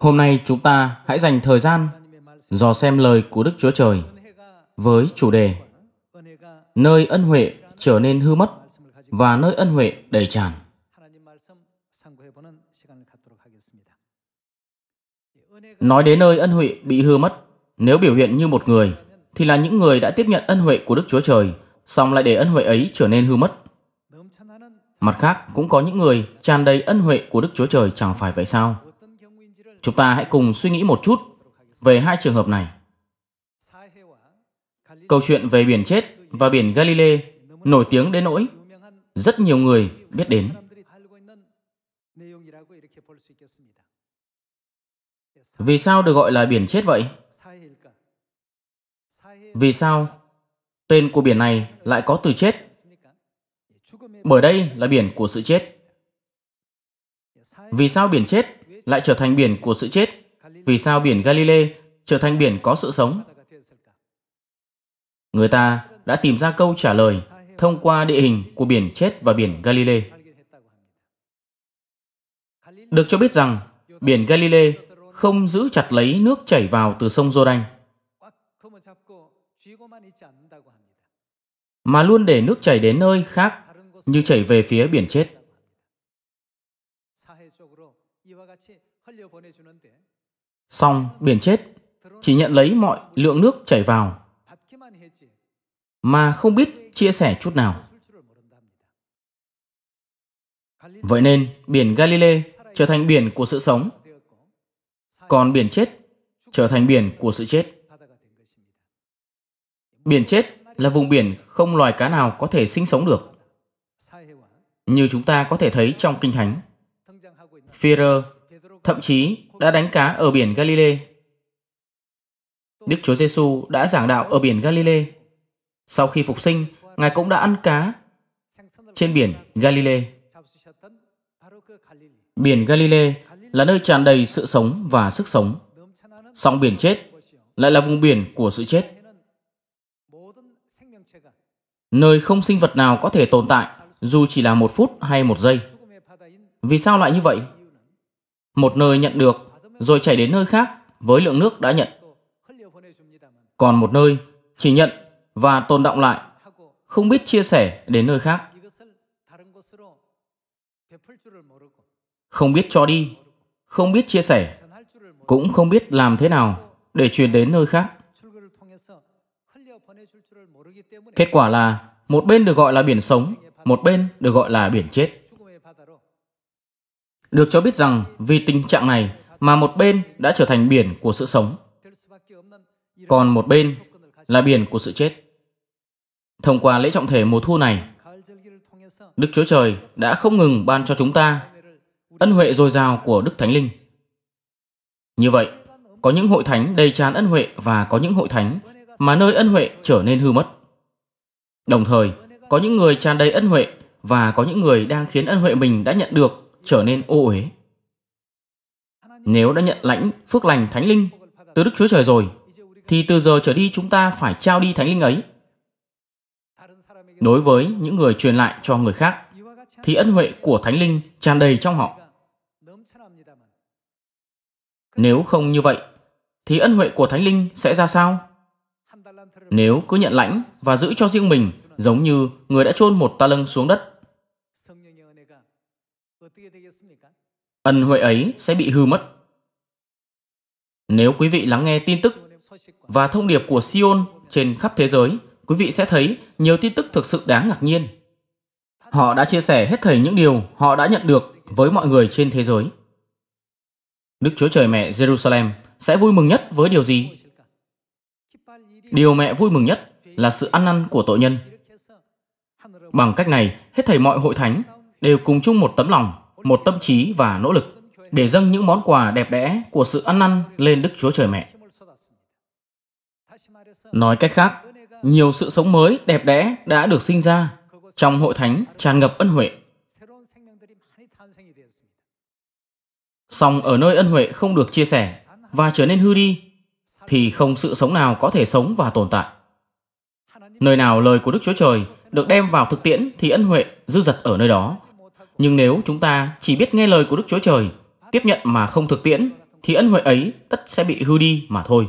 Hôm nay chúng ta hãy dành thời gian dò xem lời của Đức Chúa Trời với chủ đề Nơi ân huệ trở nên hư mất và nơi ân huệ đầy tràn. Nói đến nơi ân huệ bị hư mất, nếu biểu hiện như một người, thì là những người đã tiếp nhận ân huệ của Đức Chúa Trời, xong lại để ân huệ ấy trở nên hư mất. Mặt khác, cũng có những người tràn đầy ân huệ của Đức Chúa Trời chẳng phải vậy sao? Chúng ta hãy cùng suy nghĩ một chút về hai trường hợp này. Câu chuyện về biển chết và biển Galilee nổi tiếng đến nỗi rất nhiều người biết đến. Vì sao được gọi là biển chết vậy? Vì sao tên của biển này lại có từ chết? Bởi đây là biển của sự chết. Vì sao biển chết lại trở thành biển của sự chết? Vì sao biển Galilee trở thành biển có sự sống? Người ta đã tìm ra câu trả lời thông qua địa hình của biển chết và biển Galilee. Được cho biết rằng biển Galilee không giữ chặt lấy nước chảy vào từ sông Jordan, mà luôn để nước chảy đến nơi khác như chảy về phía biển chết. Xong, biển chết, chỉ nhận lấy mọi lượng nước chảy vào, mà không biết chia sẻ chút nào. Vậy nên, biển Galilee trở thành biển của sự sống, còn biển chết trở thành biển của sự chết. Biển chết là vùng biển không loài cá nào có thể sinh sống được. Như chúng ta có thể thấy trong Kinh Thánh. Führer thậm chí đã đánh cá ở biển Galilee. Đức Chúa Giêsu đã giảng đạo ở biển Galilee. Sau khi phục sinh, Ngài cũng đã ăn cá trên biển Galilee. Biển Galilee là nơi tràn đầy sự sống và sức sống. Sóng biển chết lại là vùng biển của sự chết. Nơi không sinh vật nào có thể tồn tại dù chỉ là một phút hay một giây. Vì sao lại như vậy? một nơi nhận được rồi chảy đến nơi khác với lượng nước đã nhận. Còn một nơi chỉ nhận và tồn động lại, không biết chia sẻ đến nơi khác. Không biết cho đi, không biết chia sẻ, cũng không biết làm thế nào để truyền đến nơi khác. Kết quả là một bên được gọi là biển sống, một bên được gọi là biển chết. Được cho biết rằng vì tình trạng này mà một bên đã trở thành biển của sự sống, còn một bên là biển của sự chết. Thông qua lễ trọng thể mùa thu này, Đức Chúa Trời đã không ngừng ban cho chúng ta ân huệ dồi dào của Đức Thánh Linh. Như vậy, có những hội thánh đầy tràn ân huệ và có những hội thánh mà nơi ân huệ trở nên hư mất. Đồng thời, có những người tràn đầy ân huệ và có những người đang khiến ân huệ mình đã nhận được trở nên ô uế. Nếu đã nhận lãnh phước lành thánh linh từ Đức Chúa Trời rồi, thì từ giờ trở đi chúng ta phải trao đi thánh linh ấy. Đối với những người truyền lại cho người khác, thì ân huệ của thánh linh tràn đầy trong họ. Nếu không như vậy, thì ân huệ của thánh linh sẽ ra sao? Nếu cứ nhận lãnh và giữ cho riêng mình giống như người đã chôn một ta lâng xuống đất Ân huệ ấy sẽ bị hư mất. Nếu quý vị lắng nghe tin tức và thông điệp của Sion trên khắp thế giới, quý vị sẽ thấy nhiều tin tức thực sự đáng ngạc nhiên. Họ đã chia sẻ hết thảy những điều họ đã nhận được với mọi người trên thế giới. Đức Chúa Trời Mẹ Jerusalem sẽ vui mừng nhất với điều gì? Điều mẹ vui mừng nhất là sự ăn năn của tội nhân. Bằng cách này, hết thảy mọi hội thánh đều cùng chung một tấm lòng, một tâm trí và nỗ lực để dâng những món quà đẹp đẽ của sự ăn năn lên Đức Chúa Trời Mẹ. Nói cách khác, nhiều sự sống mới đẹp đẽ đã được sinh ra trong hội thánh tràn ngập ân huệ. Song ở nơi ân huệ không được chia sẻ và trở nên hư đi, thì không sự sống nào có thể sống và tồn tại. Nơi nào lời của Đức Chúa Trời được đem vào thực tiễn thì ân huệ dư dật ở nơi đó nhưng nếu chúng ta chỉ biết nghe lời của Đức Chúa Trời, tiếp nhận mà không thực tiễn, thì ân huệ ấy tất sẽ bị hư đi mà thôi.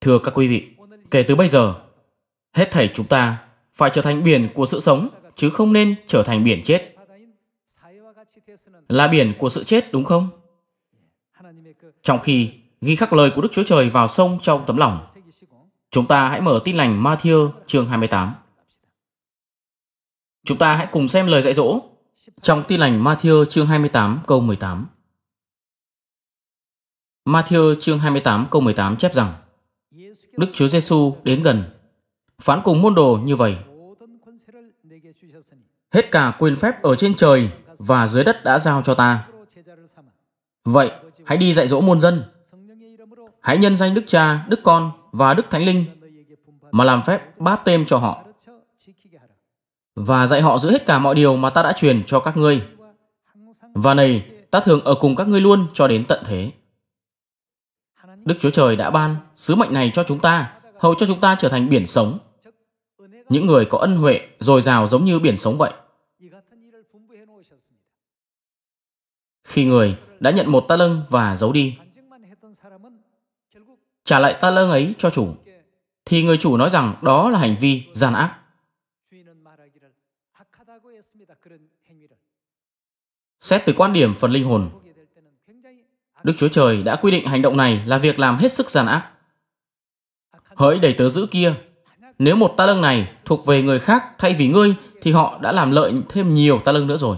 Thưa các quý vị, kể từ bây giờ, hết thảy chúng ta phải trở thành biển của sự sống, chứ không nên trở thành biển chết. Là biển của sự chết đúng không? Trong khi ghi khắc lời của Đức Chúa Trời vào sông trong tấm lòng, chúng ta hãy mở tin lành Matthew chương 28. Chúng ta hãy cùng xem lời dạy dỗ trong tin lành Matthew chương 28 câu 18. Matthew chương 28 câu 18 chép rằng Đức Chúa Giêsu đến gần, phán cùng môn đồ như vậy. Hết cả quyền phép ở trên trời và dưới đất đã giao cho ta. Vậy, hãy đi dạy dỗ môn dân. Hãy nhân danh Đức Cha, Đức Con và Đức Thánh Linh mà làm phép báp tên cho họ và dạy họ giữ hết cả mọi điều mà ta đã truyền cho các ngươi. Và này, ta thường ở cùng các ngươi luôn cho đến tận thế. Đức Chúa Trời đã ban sứ mệnh này cho chúng ta, hầu cho chúng ta trở thành biển sống. Những người có ân huệ, dồi dào giống như biển sống vậy. Khi người đã nhận một ta lâng và giấu đi, trả lại ta lâng ấy cho chủ, thì người chủ nói rằng đó là hành vi gian ác. Xét từ quan điểm phần linh hồn, Đức Chúa Trời đã quy định hành động này là việc làm hết sức gian ác. Hỡi đầy tớ giữ kia, nếu một ta lưng này thuộc về người khác thay vì ngươi thì họ đã làm lợi thêm nhiều ta lưng nữa rồi.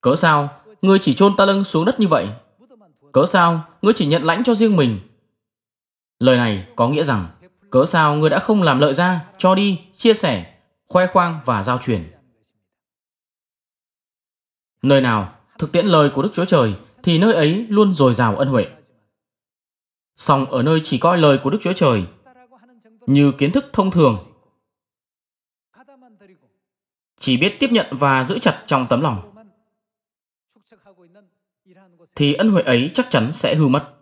Cớ sao ngươi chỉ chôn ta lưng xuống đất như vậy? Cớ sao ngươi chỉ nhận lãnh cho riêng mình? Lời này có nghĩa rằng cớ sao ngươi đã không làm lợi ra, cho đi, chia sẻ khoe khoang và giao truyền. Nơi nào thực tiễn lời của Đức Chúa Trời thì nơi ấy luôn dồi dào ân huệ. Song ở nơi chỉ coi lời của Đức Chúa Trời như kiến thức thông thường, chỉ biết tiếp nhận và giữ chặt trong tấm lòng, thì ân huệ ấy chắc chắn sẽ hư mất.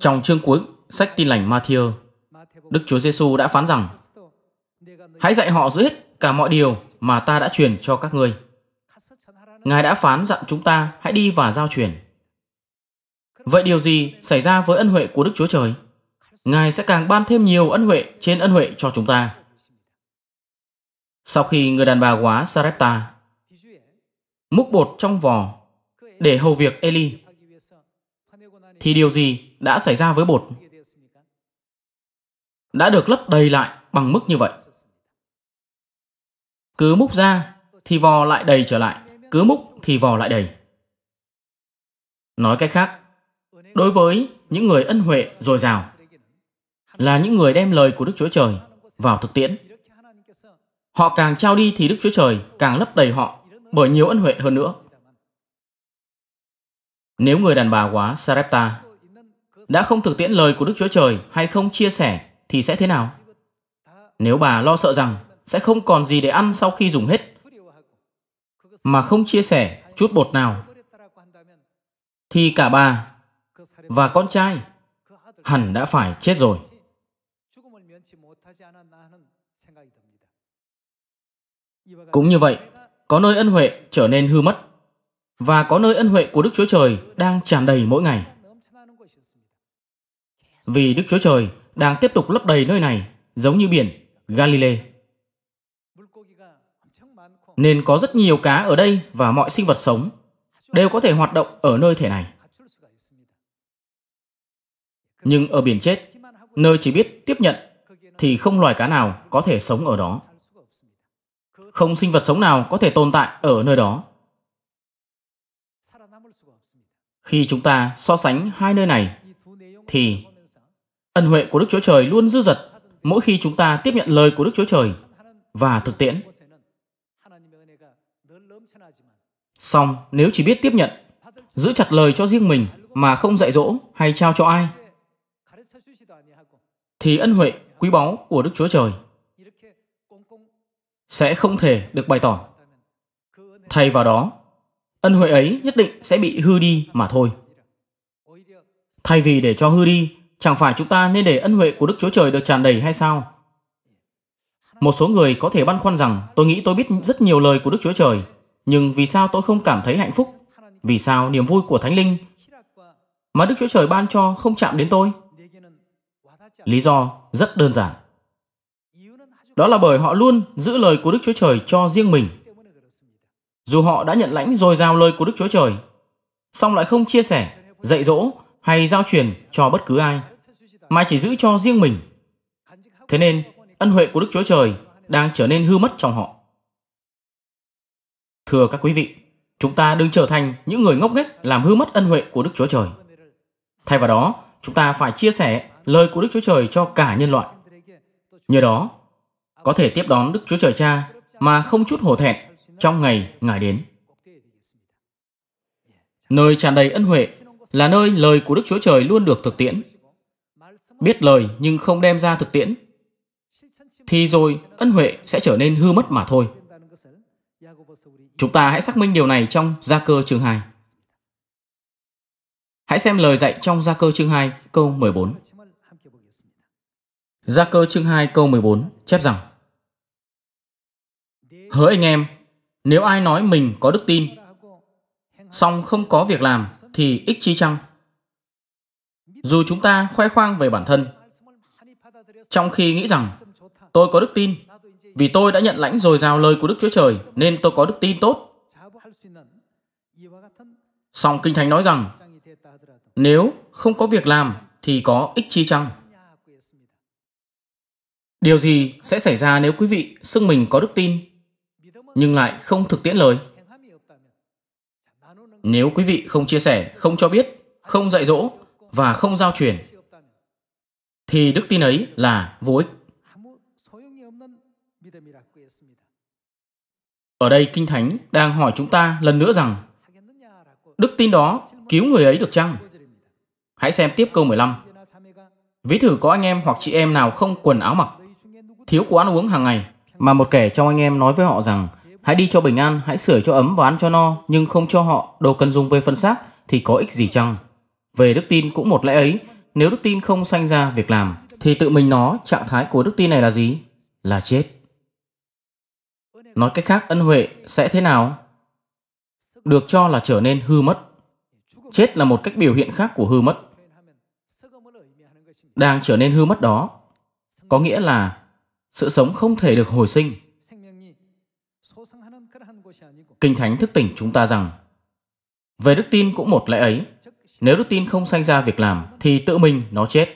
Trong chương cuối sách tin lành Matthew, Đức Chúa Giêsu đã phán rằng: Hãy dạy họ giữ hết cả mọi điều mà ta đã truyền cho các ngươi. Ngài đã phán dặn chúng ta hãy đi và giao truyền. Vậy điều gì xảy ra với ân huệ của Đức Chúa Trời? Ngài sẽ càng ban thêm nhiều ân huệ trên ân huệ cho chúng ta. Sau khi người đàn bà quá Sarepta múc bột trong vò để hầu việc Eli, thì điều gì đã xảy ra với bột? đã được lấp đầy lại bằng mức như vậy. Cứ múc ra thì vò lại đầy trở lại, cứ múc thì vò lại đầy. Nói cách khác, đối với những người ân huệ dồi dào là những người đem lời của Đức Chúa Trời vào thực tiễn. Họ càng trao đi thì Đức Chúa Trời càng lấp đầy họ bởi nhiều ân huệ hơn nữa. Nếu người đàn bà quá Sarepta đã không thực tiễn lời của Đức Chúa Trời hay không chia sẻ thì sẽ thế nào? Nếu bà lo sợ rằng sẽ không còn gì để ăn sau khi dùng hết mà không chia sẻ chút bột nào thì cả bà và con trai hẳn đã phải chết rồi. Cũng như vậy, có nơi ân huệ trở nên hư mất và có nơi ân huệ của Đức Chúa Trời đang tràn đầy mỗi ngày. Vì Đức Chúa Trời đang tiếp tục lấp đầy nơi này, giống như biển Galilee. Nên có rất nhiều cá ở đây và mọi sinh vật sống đều có thể hoạt động ở nơi thể này. Nhưng ở biển chết, nơi chỉ biết tiếp nhận thì không loài cá nào có thể sống ở đó. Không sinh vật sống nào có thể tồn tại ở nơi đó. Khi chúng ta so sánh hai nơi này thì Ân huệ của Đức Chúa Trời luôn dư dật mỗi khi chúng ta tiếp nhận lời của Đức Chúa Trời và thực tiễn. Song, nếu chỉ biết tiếp nhận, giữ chặt lời cho riêng mình mà không dạy dỗ hay trao cho ai, thì ân huệ quý báu của Đức Chúa Trời sẽ không thể được bày tỏ. Thay vào đó, ân huệ ấy nhất định sẽ bị hư đi mà thôi. Thay vì để cho hư đi Chẳng phải chúng ta nên để ân huệ của Đức Chúa Trời được tràn đầy hay sao? Một số người có thể băn khoăn rằng tôi nghĩ tôi biết rất nhiều lời của Đức Chúa Trời, nhưng vì sao tôi không cảm thấy hạnh phúc? Vì sao niềm vui của Thánh Linh mà Đức Chúa Trời ban cho không chạm đến tôi? Lý do rất đơn giản. Đó là bởi họ luôn giữ lời của Đức Chúa Trời cho riêng mình. Dù họ đã nhận lãnh rồi giao lời của Đức Chúa Trời, song lại không chia sẻ, dạy dỗ hay giao truyền cho bất cứ ai mà chỉ giữ cho riêng mình. Thế nên, ân huệ của Đức Chúa Trời đang trở nên hư mất trong họ. Thưa các quý vị, chúng ta đừng trở thành những người ngốc nghếch làm hư mất ân huệ của Đức Chúa Trời. Thay vào đó, chúng ta phải chia sẻ lời của Đức Chúa Trời cho cả nhân loại. Nhờ đó, có thể tiếp đón Đức Chúa Trời Cha mà không chút hổ thẹn trong ngày Ngài đến. Nơi tràn đầy ân huệ là nơi lời của Đức Chúa Trời luôn được thực tiễn biết lời nhưng không đem ra thực tiễn, thì rồi ân huệ sẽ trở nên hư mất mà thôi. Chúng ta hãy xác minh điều này trong Gia Cơ chương 2. Hãy xem lời dạy trong Gia Cơ chương 2 câu 14. Gia Cơ chương 2 câu 14 chép rằng Hỡi anh em, nếu ai nói mình có đức tin, song không có việc làm thì ích chi chăng? dù chúng ta khoe khoang về bản thân. Trong khi nghĩ rằng, tôi có đức tin, vì tôi đã nhận lãnh dồi dào lời của Đức Chúa Trời nên tôi có đức tin tốt. Song Kinh Thánh nói rằng, nếu không có việc làm thì có ích chi chăng? Điều gì sẽ xảy ra nếu quý vị xưng mình có đức tin nhưng lại không thực tiễn lời? Nếu quý vị không chia sẻ, không cho biết, không dạy dỗ và không giao truyền thì đức tin ấy là vô ích. Ở đây Kinh Thánh đang hỏi chúng ta lần nữa rằng đức tin đó cứu người ấy được chăng? Hãy xem tiếp câu 15. Ví thử có anh em hoặc chị em nào không quần áo mặc, thiếu của ăn uống hàng ngày, mà một kẻ trong anh em nói với họ rằng hãy đi cho bình an, hãy sửa cho ấm và ăn cho no, nhưng không cho họ đồ cần dùng về phân xác thì có ích gì chăng? Về đức tin cũng một lẽ ấy, nếu đức tin không sanh ra việc làm, thì tự mình nó trạng thái của đức tin này là gì? Là chết. Nói cách khác ân huệ sẽ thế nào? Được cho là trở nên hư mất. Chết là một cách biểu hiện khác của hư mất. Đang trở nên hư mất đó, có nghĩa là sự sống không thể được hồi sinh. Kinh Thánh thức tỉnh chúng ta rằng về đức tin cũng một lẽ ấy, nếu đức tin không sanh ra việc làm thì tự mình nó chết.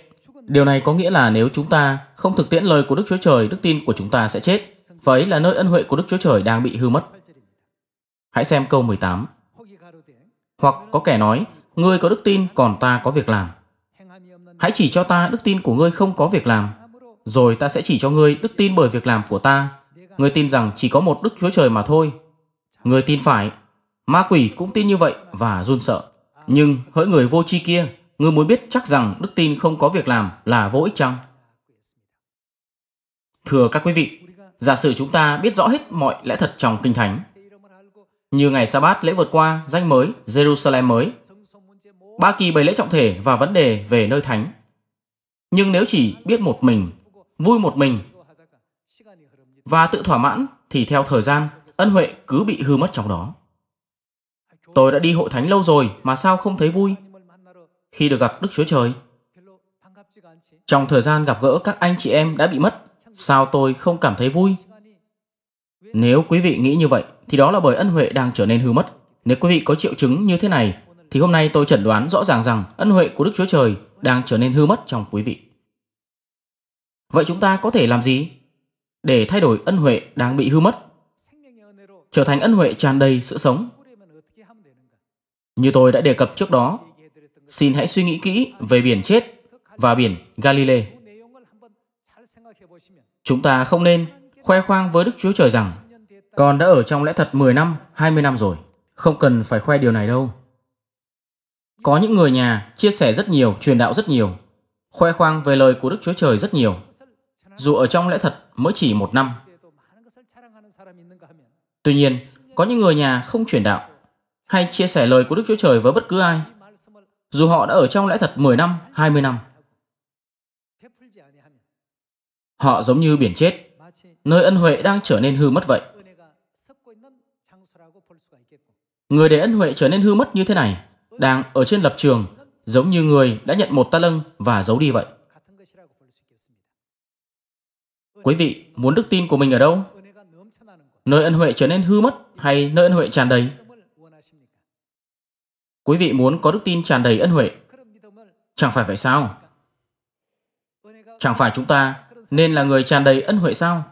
Điều này có nghĩa là nếu chúng ta không thực tiễn lời của Đức Chúa Trời, đức tin của chúng ta sẽ chết. Và ấy là nơi ân huệ của Đức Chúa Trời đang bị hư mất. Hãy xem câu 18. Hoặc có kẻ nói, ngươi có đức tin còn ta có việc làm. Hãy chỉ cho ta đức tin của ngươi không có việc làm, rồi ta sẽ chỉ cho ngươi đức tin bởi việc làm của ta. Ngươi tin rằng chỉ có một Đức Chúa Trời mà thôi. Ngươi tin phải, ma quỷ cũng tin như vậy và run sợ. Nhưng hỡi người vô tri kia, ngươi muốn biết chắc rằng đức tin không có việc làm là vô ích chăng? Thưa các quý vị, giả sử chúng ta biết rõ hết mọi lẽ thật trong Kinh Thánh, như ngày sa bát lễ vượt qua, danh mới, Jerusalem mới, ba kỳ bày lễ trọng thể và vấn đề về nơi thánh. Nhưng nếu chỉ biết một mình, vui một mình và tự thỏa mãn thì theo thời gian, ân huệ cứ bị hư mất trong đó. Tôi đã đi hội thánh lâu rồi mà sao không thấy vui? Khi được gặp Đức Chúa Trời, trong thời gian gặp gỡ các anh chị em đã bị mất, sao tôi không cảm thấy vui? Nếu quý vị nghĩ như vậy, thì đó là bởi ân huệ đang trở nên hư mất. Nếu quý vị có triệu chứng như thế này, thì hôm nay tôi chẩn đoán rõ ràng rằng ân huệ của Đức Chúa Trời đang trở nên hư mất trong quý vị. Vậy chúng ta có thể làm gì? Để thay đổi ân huệ đang bị hư mất, trở thành ân huệ tràn đầy sự sống như tôi đã đề cập trước đó, xin hãy suy nghĩ kỹ về biển chết và biển Galilee. Chúng ta không nên khoe khoang với Đức Chúa Trời rằng con đã ở trong lẽ thật 10 năm, 20 năm rồi. Không cần phải khoe điều này đâu. Có những người nhà chia sẻ rất nhiều, truyền đạo rất nhiều, khoe khoang về lời của Đức Chúa Trời rất nhiều. Dù ở trong lẽ thật mới chỉ một năm. Tuy nhiên, có những người nhà không truyền đạo, hay chia sẻ lời của Đức Chúa Trời với bất cứ ai, dù họ đã ở trong lẽ thật 10 năm, 20 năm. Họ giống như biển chết, nơi ân huệ đang trở nên hư mất vậy. Người để ân huệ trở nên hư mất như thế này, đang ở trên lập trường, giống như người đã nhận một ta lâng và giấu đi vậy. Quý vị muốn đức tin của mình ở đâu? Nơi ân huệ trở nên hư mất hay nơi ân huệ tràn đầy? Quý vị muốn có đức tin tràn đầy ân huệ. Chẳng phải vậy sao? Chẳng phải chúng ta nên là người tràn đầy ân huệ sao?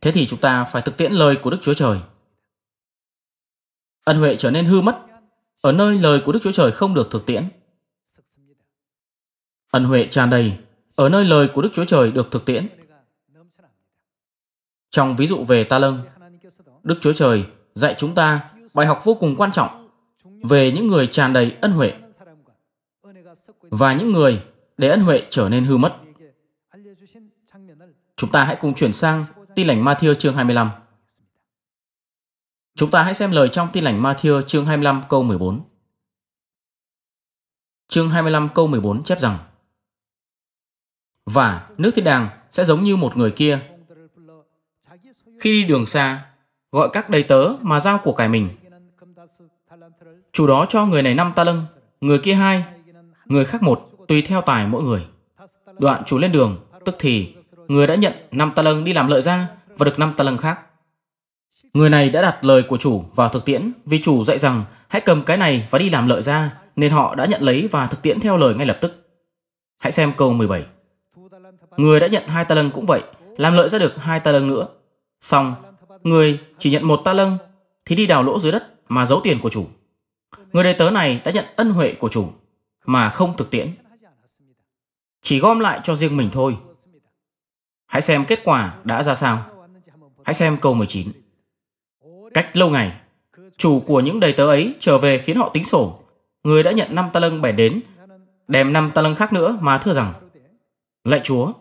Thế thì chúng ta phải thực tiễn lời của Đức Chúa Trời. Ân huệ trở nên hư mất ở nơi lời của Đức Chúa Trời không được thực tiễn. Ân huệ tràn đầy ở nơi lời của Đức Chúa Trời được thực tiễn. Trong ví dụ về ta lâng, Đức Chúa Trời dạy chúng ta bài học vô cùng quan trọng về những người tràn đầy ân huệ và những người để ân huệ trở nên hư mất. Chúng ta hãy cùng chuyển sang tin lành Matthew chương 25. Chúng ta hãy xem lời trong tin lành Matthew chương 25 câu 14. Chương 25 câu 14 chép rằng Và nước thiên đàng sẽ giống như một người kia khi đi đường xa, gọi các đầy tớ mà giao của cải mình Chủ đó cho người này năm ta lưng, người kia hai, người khác một, tùy theo tài mỗi người. Đoạn chủ lên đường, tức thì người đã nhận năm ta lưng đi làm lợi ra và được năm ta lưng khác. Người này đã đặt lời của chủ vào thực tiễn vì chủ dạy rằng hãy cầm cái này và đi làm lợi ra nên họ đã nhận lấy và thực tiễn theo lời ngay lập tức. Hãy xem câu 17. Người đã nhận hai ta lâng cũng vậy, làm lợi ra được hai ta lâng nữa. Xong, người chỉ nhận một ta lâng thì đi đào lỗ dưới đất mà giấu tiền của chủ người đầy tớ này đã nhận ân huệ của chủ mà không thực tiễn. Chỉ gom lại cho riêng mình thôi. Hãy xem kết quả đã ra sao. Hãy xem câu 19. Cách lâu ngày, chủ của những đầy tớ ấy trở về khiến họ tính sổ. Người đã nhận 5 ta lâng bẻ đến, đem 5 ta lâng khác nữa mà thưa rằng Lạy Chúa,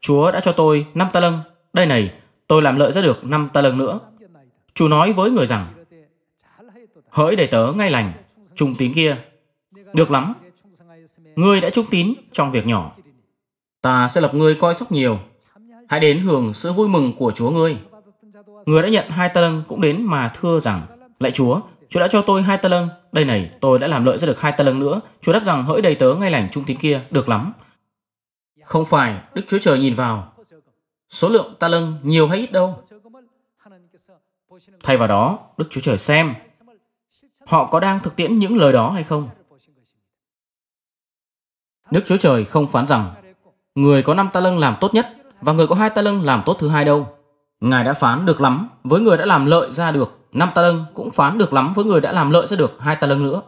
Chúa đã cho tôi 5 ta lâng, đây này, tôi làm lợi ra được 5 ta lâng nữa. Chủ nói với người rằng Hỡi đầy tớ ngay lành, trung tín kia. Được lắm, ngươi đã trung tín trong việc nhỏ. Ta sẽ lập ngươi coi sóc nhiều. Hãy đến hưởng sự vui mừng của Chúa ngươi. Người đã nhận hai ta lâng cũng đến mà thưa rằng, Lạy Chúa, Chúa đã cho tôi hai ta lâng. Đây này, tôi đã làm lợi ra được hai ta lâng nữa. Chúa đáp rằng hỡi đầy tớ ngay lành trung tín kia, được lắm. Không phải, Đức Chúa Trời nhìn vào. Số lượng ta lâng nhiều hay ít đâu. Thay vào đó, Đức Chúa Trời xem họ có đang thực tiễn những lời đó hay không? Đức Chúa Trời không phán rằng người có năm ta lưng làm tốt nhất và người có hai ta lưng làm tốt thứ hai đâu. Ngài đã phán được lắm với người đã làm lợi ra được năm ta lưng cũng phán được lắm với người đã làm lợi ra được hai ta lưng nữa.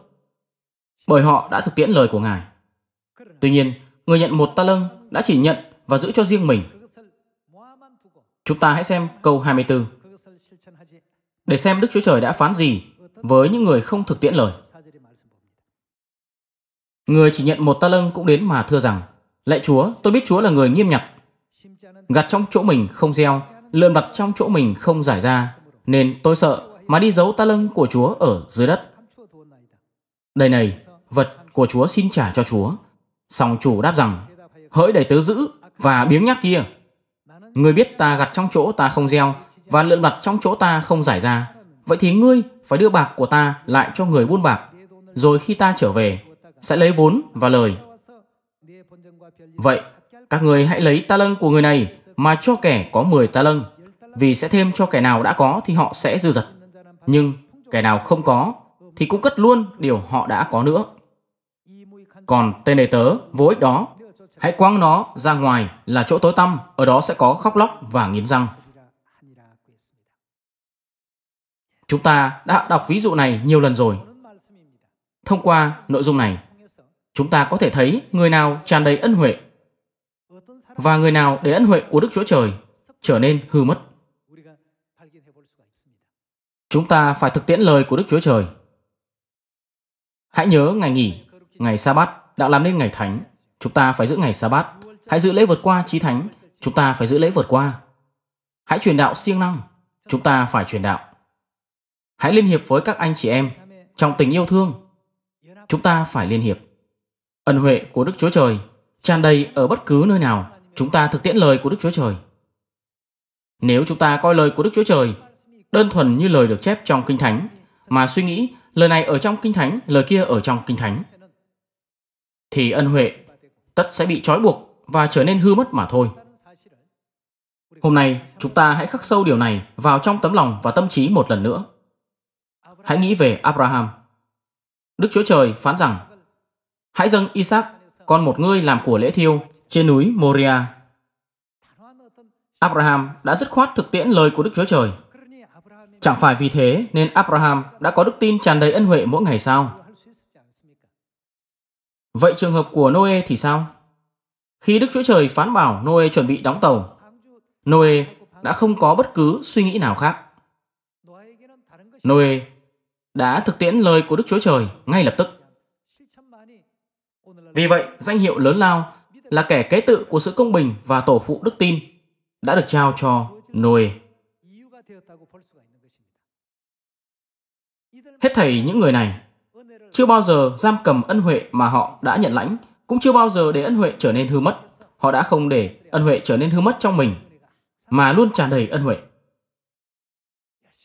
Bởi họ đã thực tiễn lời của Ngài. Tuy nhiên, người nhận một ta lưng đã chỉ nhận và giữ cho riêng mình. Chúng ta hãy xem câu 24. Để xem Đức Chúa Trời đã phán gì với những người không thực tiễn lời. Người chỉ nhận một ta lâng cũng đến mà thưa rằng, Lạy Chúa, tôi biết Chúa là người nghiêm nhặt. Gặt trong chỗ mình không gieo, lượm đặt trong chỗ mình không giải ra, nên tôi sợ mà đi giấu ta lâng của Chúa ở dưới đất. Đây này, vật của Chúa xin trả cho Chúa. Song chủ đáp rằng, hỡi đầy tớ giữ và biếng nhắc kia. Người biết ta gặt trong chỗ ta không gieo và lượm đặt trong chỗ ta không giải ra, Vậy thì ngươi phải đưa bạc của ta lại cho người buôn bạc, rồi khi ta trở về, sẽ lấy vốn và lời. Vậy, các người hãy lấy ta lân của người này mà cho kẻ có 10 ta lân, vì sẽ thêm cho kẻ nào đã có thì họ sẽ dư dật. Nhưng kẻ nào không có thì cũng cất luôn điều họ đã có nữa. Còn tên đầy tớ vô ích đó, hãy quăng nó ra ngoài là chỗ tối tăm, ở đó sẽ có khóc lóc và nghiến răng. Chúng ta đã đọc ví dụ này nhiều lần rồi. Thông qua nội dung này, chúng ta có thể thấy người nào tràn đầy ân huệ và người nào để ân huệ của Đức Chúa Trời trở nên hư mất. Chúng ta phải thực tiễn lời của Đức Chúa Trời. Hãy nhớ ngày nghỉ, ngày sa bát đã làm nên ngày thánh. Chúng ta phải giữ ngày sa bát. Hãy giữ lễ vượt qua trí thánh. Chúng ta phải giữ lễ vượt qua. Hãy truyền đạo siêng năng. Chúng ta phải truyền đạo. Hãy liên hiệp với các anh chị em trong tình yêu thương. Chúng ta phải liên hiệp. Ân huệ của Đức Chúa Trời tràn đầy ở bất cứ nơi nào chúng ta thực tiễn lời của Đức Chúa Trời. Nếu chúng ta coi lời của Đức Chúa Trời đơn thuần như lời được chép trong Kinh Thánh mà suy nghĩ lời này ở trong Kinh Thánh, lời kia ở trong Kinh Thánh thì ân huệ tất sẽ bị trói buộc và trở nên hư mất mà thôi. Hôm nay, chúng ta hãy khắc sâu điều này vào trong tấm lòng và tâm trí một lần nữa. Hãy nghĩ về Abraham. Đức Chúa Trời phán rằng, Hãy dâng Isaac, con một ngươi làm của lễ thiêu, trên núi Moria. Abraham đã dứt khoát thực tiễn lời của Đức Chúa Trời. Chẳng phải vì thế nên Abraham đã có đức tin tràn đầy ân huệ mỗi ngày sao? Vậy trường hợp của Noe thì sao? Khi Đức Chúa Trời phán bảo Noe chuẩn bị đóng tàu, Noe đã không có bất cứ suy nghĩ nào khác. Noe đã thực tiễn lời của Đức Chúa Trời ngay lập tức. Vì vậy, danh hiệu lớn lao là kẻ kế tự của sự công bình và tổ phụ đức tin đã được trao cho Noe. Hết thầy những người này chưa bao giờ giam cầm ân huệ mà họ đã nhận lãnh, cũng chưa bao giờ để ân huệ trở nên hư mất. Họ đã không để ân huệ trở nên hư mất trong mình, mà luôn tràn đầy ân huệ.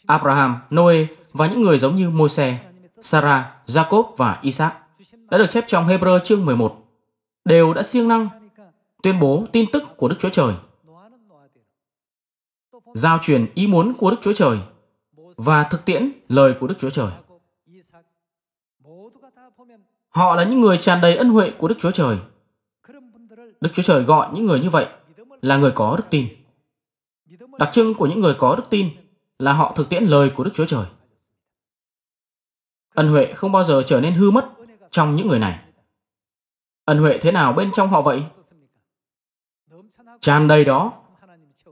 Abraham, Noe và những người giống như Môi-se, Sarah, Jacob và Isaac đã được chép trong Hebrew chương 11 đều đã siêng năng tuyên bố tin tức của Đức Chúa Trời, giao truyền ý muốn của Đức Chúa Trời và thực tiễn lời của Đức Chúa Trời. Họ là những người tràn đầy ân huệ của Đức Chúa Trời. Đức Chúa Trời gọi những người như vậy là người có đức tin. Đặc trưng của những người có đức tin là họ thực tiễn lời của Đức Chúa Trời. Ân huệ không bao giờ trở nên hư mất trong những người này. Ân huệ thế nào bên trong họ vậy? Tràn đầy đó.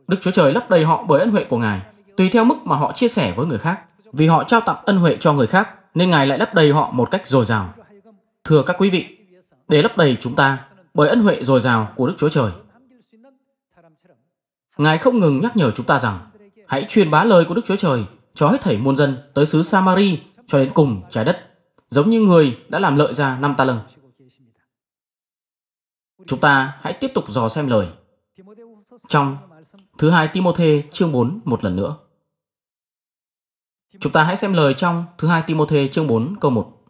Đức Chúa Trời lấp đầy họ bởi ân huệ của Ngài, tùy theo mức mà họ chia sẻ với người khác. Vì họ trao tặng ân huệ cho người khác, nên Ngài lại lấp đầy họ một cách dồi dào. Thưa các quý vị, để lấp đầy chúng ta bởi ân huệ dồi dào của Đức Chúa Trời, Ngài không ngừng nhắc nhở chúng ta rằng hãy truyền bá lời của Đức Chúa Trời cho hết thảy muôn dân tới xứ Samari cho đến cùng trái đất, giống như người đã làm lợi ra năm ta lần Chúng ta hãy tiếp tục dò xem lời trong thứ hai Timôthê chương 4 một lần nữa. Chúng ta hãy xem lời trong thứ hai Timôthê chương 4 câu 1.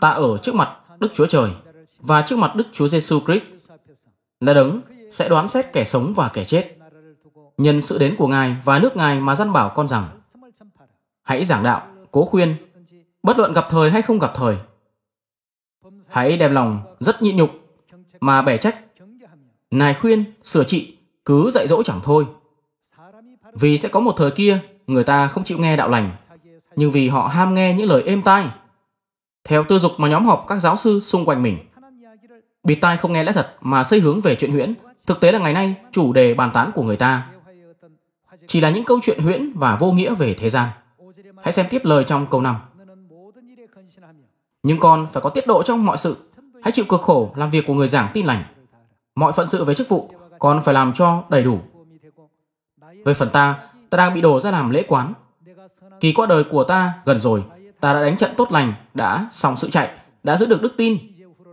Ta ở trước mặt Đức Chúa Trời và trước mặt Đức Chúa Giêsu Christ là đấng sẽ đoán xét kẻ sống và kẻ chết. Nhân sự đến của Ngài và nước Ngài mà dân bảo con rằng Hãy giảng đạo, cố khuyên, bất luận gặp thời hay không gặp thời. Hãy đem lòng rất nhịn nhục mà bẻ trách. Nài khuyên, sửa trị, cứ dạy dỗ chẳng thôi. Vì sẽ có một thời kia người ta không chịu nghe đạo lành, nhưng vì họ ham nghe những lời êm tai. Theo tư dục mà nhóm họp các giáo sư xung quanh mình. bị tai không nghe lẽ thật mà xây hướng về chuyện huyễn, thực tế là ngày nay chủ đề bàn tán của người ta chỉ là những câu chuyện huyễn và vô nghĩa về thế gian. Hãy xem tiếp lời trong câu 5. Nhưng con phải có tiết độ trong mọi sự. Hãy chịu cực khổ làm việc của người giảng tin lành. Mọi phận sự về chức vụ, con phải làm cho đầy đủ. Về phần ta, ta đang bị đổ ra làm lễ quán. Kỳ qua đời của ta gần rồi, ta đã đánh trận tốt lành, đã xong sự chạy, đã giữ được đức tin.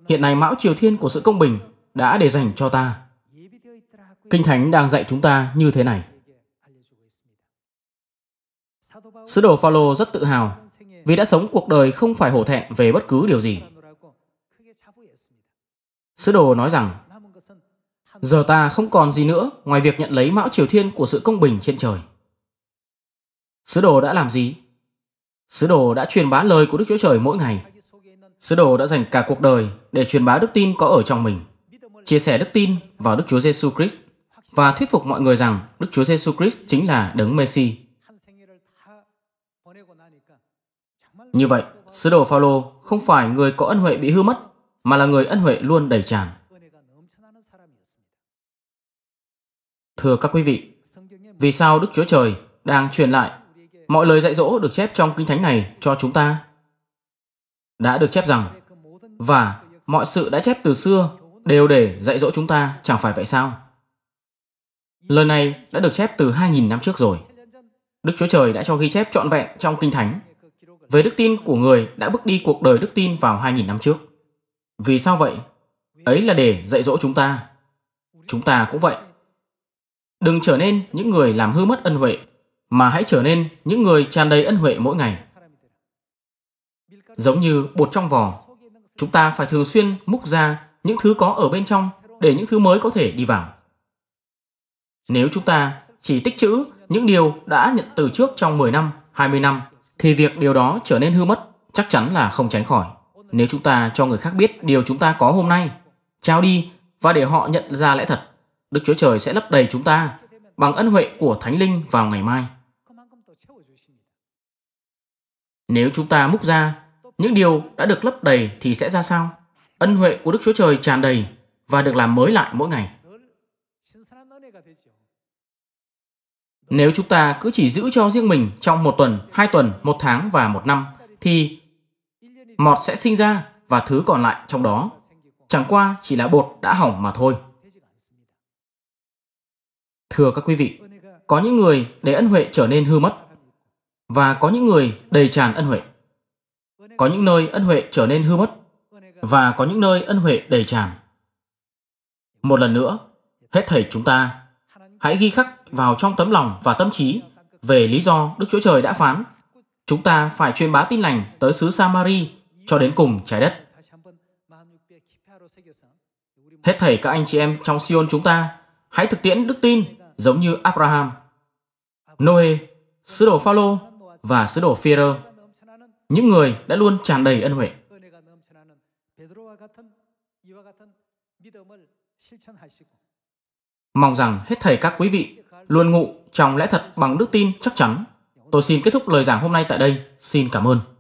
Hiện nay mão triều thiên của sự công bình đã để dành cho ta. Kinh Thánh đang dạy chúng ta như thế này. Sứ đồ Phaolô rất tự hào vì đã sống cuộc đời không phải hổ thẹn về bất cứ điều gì. Sứ đồ nói rằng, giờ ta không còn gì nữa ngoài việc nhận lấy mão triều thiên của sự công bình trên trời. Sứ đồ đã làm gì? Sứ đồ đã truyền bá lời của Đức Chúa Trời mỗi ngày. Sứ đồ đã dành cả cuộc đời để truyền bá đức tin có ở trong mình, chia sẻ đức tin vào Đức Chúa Giêsu Christ và thuyết phục mọi người rằng Đức Chúa Giêsu Christ chính là đấng Messi Như vậy, sứ đồ Phaolô không phải người có ân huệ bị hư mất, mà là người ân huệ luôn đầy tràn. Thưa các quý vị, vì sao Đức Chúa Trời đang truyền lại mọi lời dạy dỗ được chép trong Kinh Thánh này cho chúng ta? Đã được chép rằng, và mọi sự đã chép từ xưa đều để dạy dỗ chúng ta chẳng phải vậy sao? Lời này đã được chép từ 2.000 năm trước rồi. Đức Chúa Trời đã cho ghi chép trọn vẹn trong Kinh Thánh về đức tin của người đã bước đi cuộc đời đức tin vào 2.000 năm trước. Vì sao vậy? Ấy là để dạy dỗ chúng ta. Chúng ta cũng vậy. Đừng trở nên những người làm hư mất ân huệ, mà hãy trở nên những người tràn đầy ân huệ mỗi ngày. Giống như bột trong vò, chúng ta phải thường xuyên múc ra những thứ có ở bên trong để những thứ mới có thể đi vào. Nếu chúng ta chỉ tích trữ những điều đã nhận từ trước trong 10 năm, 20 năm thì việc điều đó trở nên hư mất chắc chắn là không tránh khỏi. Nếu chúng ta cho người khác biết điều chúng ta có hôm nay, trao đi và để họ nhận ra lẽ thật, Đức Chúa Trời sẽ lấp đầy chúng ta bằng ân huệ của Thánh Linh vào ngày mai. Nếu chúng ta múc ra những điều đã được lấp đầy thì sẽ ra sao? Ân huệ của Đức Chúa Trời tràn đầy và được làm mới lại mỗi ngày. Nếu chúng ta cứ chỉ giữ cho riêng mình trong một tuần, hai tuần, một tháng và một năm thì mọt sẽ sinh ra và thứ còn lại trong đó chẳng qua chỉ là bột đã hỏng mà thôi. Thưa các quý vị, có những người để ân huệ trở nên hư mất và có những người đầy tràn ân huệ. Có những nơi ân huệ trở nên hư mất và có những nơi ân huệ đầy tràn. Một lần nữa, hết thầy chúng ta hãy ghi khắc vào trong tấm lòng và tâm trí về lý do Đức Chúa Trời đã phán. Chúng ta phải truyền bá tin lành tới xứ Samari cho đến cùng trái đất. Hết thảy các anh chị em trong Sion chúng ta, hãy thực tiễn đức tin giống như Abraham, Noe, sứ đồ Phaolô và sứ đồ Phi-rơ, những người đã luôn tràn đầy ân huệ. Mong rằng hết thầy các quý vị luôn ngụ trong lẽ thật bằng đức tin chắc chắn. Tôi xin kết thúc lời giảng hôm nay tại đây. Xin cảm ơn.